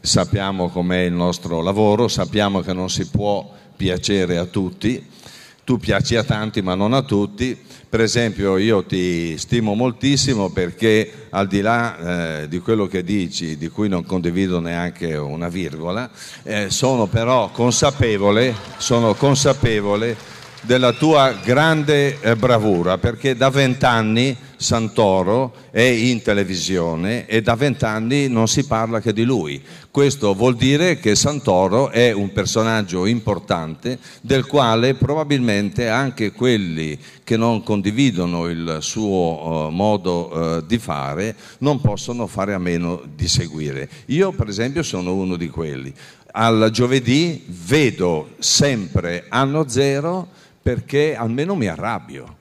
Sappiamo com'è il nostro lavoro, sappiamo che non si può piacere a tutti, tu piaci a tanti ma non a tutti, per esempio io ti stimo moltissimo perché al di là eh, di quello che dici, di cui non condivido neanche una virgola, eh, sono però consapevole, sono consapevole della tua grande eh, bravura, perché da vent'anni Santoro è in televisione e da vent'anni non si parla che di lui. Questo vuol dire che Santoro è un personaggio importante del quale probabilmente anche quelli che non condividono il suo uh, modo uh, di fare non possono fare a meno di seguire. Io per esempio sono uno di quelli. Al giovedì vedo sempre anno zero perché almeno mi arrabbio.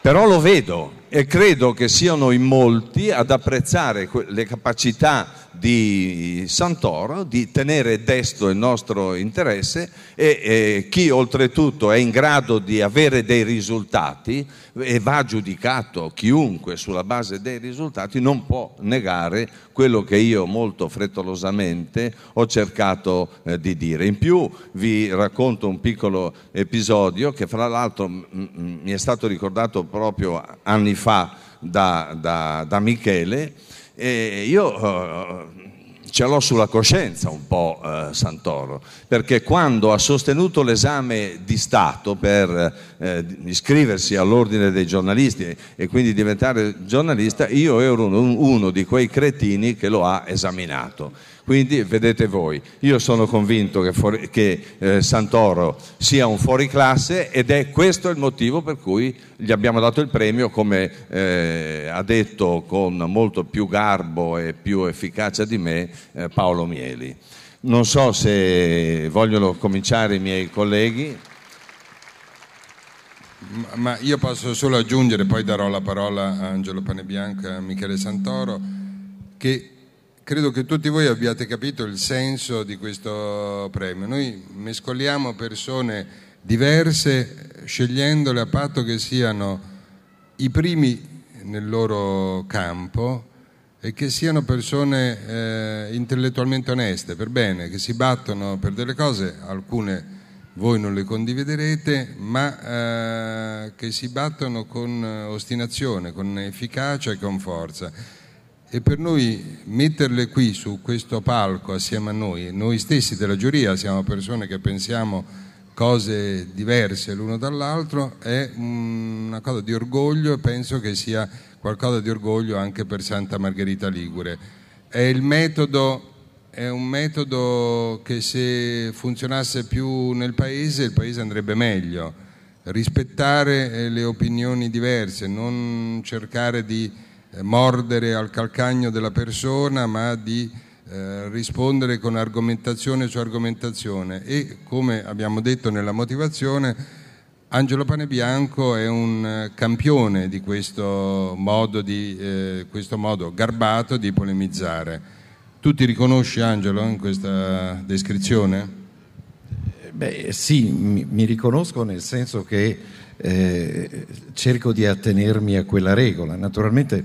Però lo vedo e credo che siano in molti ad apprezzare le capacità di Santoro di tenere desto il nostro interesse e, e chi oltretutto è in grado di avere dei risultati e va giudicato chiunque sulla base dei risultati non può negare quello che io molto frettolosamente ho cercato eh, di dire. In più vi racconto un piccolo episodio che fra l'altro m- m- mi è stato ricordato proprio anni fa da, da, da Michele e io oh, ce l'ho sulla coscienza un po' eh, Santoro, perché quando ha sostenuto l'esame di Stato per eh, iscriversi all'ordine dei giornalisti e quindi diventare giornalista, io ero uno di quei cretini che lo ha esaminato. Quindi vedete voi, io sono convinto che, fuori, che eh, Santoro sia un fuoriclasse ed è questo il motivo per cui gli abbiamo dato il premio, come eh, ha detto con molto più garbo e più efficacia di me eh, Paolo Mieli. Non so se vogliono cominciare i miei colleghi. Ma, ma io posso solo aggiungere, poi darò la parola a Angelo Panebianca e a Michele Santoro, che credo che tutti voi abbiate capito il senso di questo premio. Noi mescoliamo persone diverse scegliendole a patto che siano i primi nel loro campo e che siano persone eh, intellettualmente oneste, per bene, che si battono per delle cose, alcune voi non le condividerete, ma eh, che si battono con ostinazione, con efficacia e con forza. E per noi metterle qui su questo palco assieme a noi, noi stessi della giuria siamo persone che pensiamo cose diverse l'uno dall'altro è una cosa di orgoglio e penso che sia qualcosa di orgoglio anche per Santa Margherita Ligure. È, metodo, è un metodo che se funzionasse più nel paese il paese andrebbe meglio. Rispettare eh, le opinioni diverse, non cercare di eh, mordere al calcagno della persona, ma di eh, rispondere con argomentazione su argomentazione e come abbiamo detto nella motivazione Angelo Panebianco è un eh, campione di questo modo, di, eh, questo modo garbato di polemizzare. Tu ti riconosci Angelo in questa descrizione? Beh, sì, mi, mi, riconosco nel senso che eh, cerco di attenermi a quella regola. Naturalmente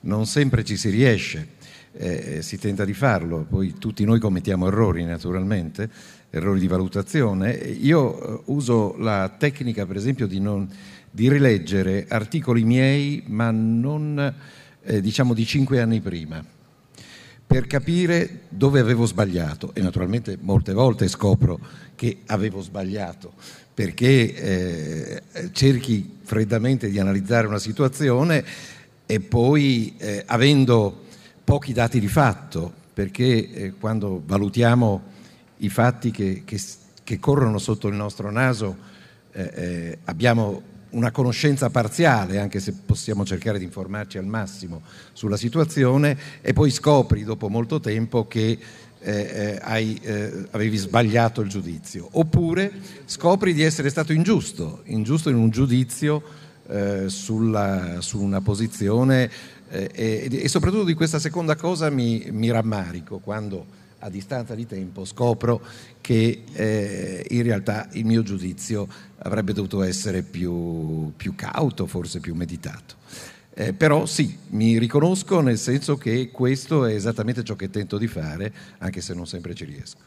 non sempre ci si riesce, eh, eh, si tenta di farlo, poi tutti noi commettiamo errori naturalmente, errori di valutazione. Io eh, uso la tecnica per esempio di, non, di rileggere articoli miei ma non eh, diciamo di cinque anni prima per capire dove avevo sbagliato e naturalmente molte volte scopro che avevo sbagliato perché eh, cerchi freddamente di analizzare una situazione e poi eh, avendo pochi dati di fatto, perché eh, quando valutiamo i fatti che, che, che, corrono sotto il nostro naso eh, eh, abbiamo una conoscenza parziale, anche se possiamo cercare di informarci al massimo sulla situazione, e poi scopri dopo molto tempo che eh, eh hai, eh, avevi sbagliato il giudizio. Oppure scopri di essere stato ingiusto, ingiusto in un giudizio eh, sulla, su una posizione eh, e, e, soprattutto di questa seconda cosa mi, mi, rammarico quando a distanza di tempo scopro che eh, in realtà il mio giudizio avrebbe dovuto essere più, più cauto, forse più meditato. Eh, però sì, mi riconosco nel senso che questo è esattamente ciò che tento di fare, anche se non sempre ci riesco.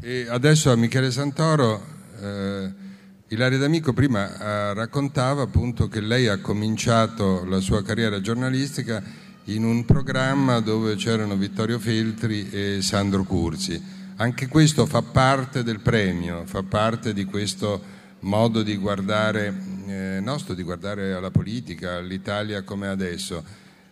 E adesso a Michele Santoro eh, Ilaria D'Amico prima eh, raccontava appunto che lei ha cominciato la sua carriera giornalistica in un programma dove c'erano Vittorio Feltri e Sandro Curzi. Anche questo fa parte del premio, fa parte di questo modo di guardare eh, nostro, di guardare alla politica, all'Italia come adesso.